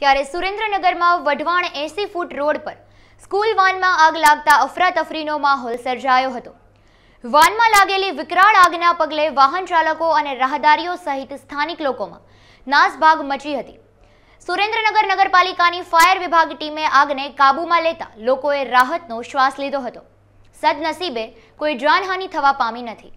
ત્યારે સુરેન્દ્રનગરમાં વઢવાણ એસી ફૂટ રોડ પર સ્કૂલ વાનમાં આગ લાગતા અફરાતફરીનો માહોલ સર્જાયો હતો વાનમાં લાગેલી વિકરાળ આગના પગલે વાહન ચાલકો અને રાહદારીઓ સહિત સ્થાનિક લોકોમાં નાસભાગ મચી હતી સુરેન્દ્રનગર નગરપાલિકાની ફાયર વિભાગ ટીમે આગને કાબૂમાં લેતા લોકોએ રાહતનો શ્વાસ લીધો હતો સદનસીબે કોઈ જાનહાનિ થવા પામી નથી